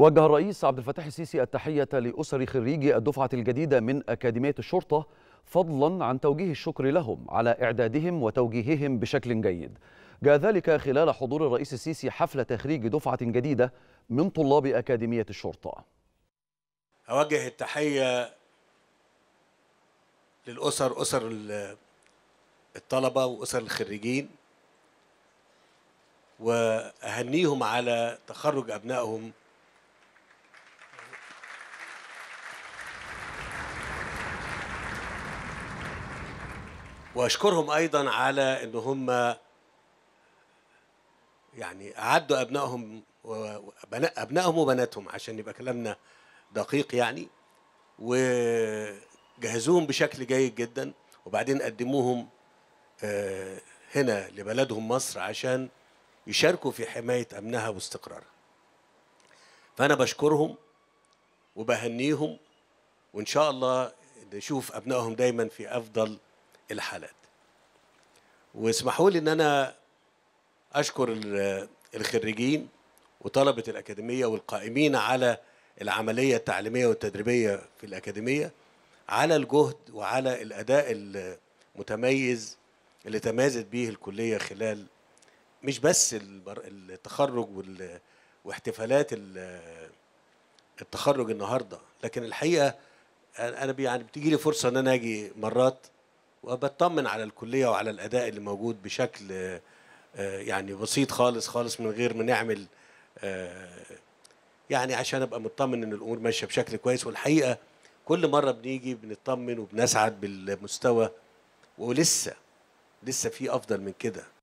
وجه الرئيس عبد الفتاح السيسي التحية لأسر خريجي الدفعة الجديدة من أكاديمية الشرطة فضلا عن توجيه الشكر لهم على إعدادهم وتوجيههم بشكل جيد جاء ذلك خلال حضور الرئيس السيسي حفل تخريج دفعة جديدة من طلاب أكاديمية الشرطة أوجه التحية للأسر أسر الطلبة وأسر الخريجين وأهنيهم على تخرج أبنائهم واشكرهم ايضا على ان هم يعني اعدوا ابنائهم ابنائهم وبناتهم عشان يبقى كلامنا دقيق يعني وجهزوهم بشكل جيد جدا وبعدين قدموهم آه، هنا لبلدهم مصر عشان يشاركوا في حماية أمنها واستقرارها فأنا بشكرهم وبهنيهم وإن شاء الله نشوف أبنائهم دايما في أفضل الحالات واسمحوا لي ان انا اشكر الخريجين وطلبة الأكاديمية والقائمين على العملية التعليمية والتدريبية في الأكاديمية على الجهد وعلى الأداء المتميز اللي تمازت به الكلية خلال مش بس التخرج واحتفالات التخرج النهارده لكن الحقيقه انا يعني بتيجي لي فرصه ان انا اجي مرات وبطمن على الكليه وعلى الاداء اللي موجود بشكل آه، آه، يعني بسيط خالص خالص من غير ما نعمل آه، يعني عشان ابقى مطمن ان الامور ماشيه بشكل كويس والحقيقه كل مره بنيجي بنطمن وبنسعد بالمستوى ولسه لسه في افضل من كده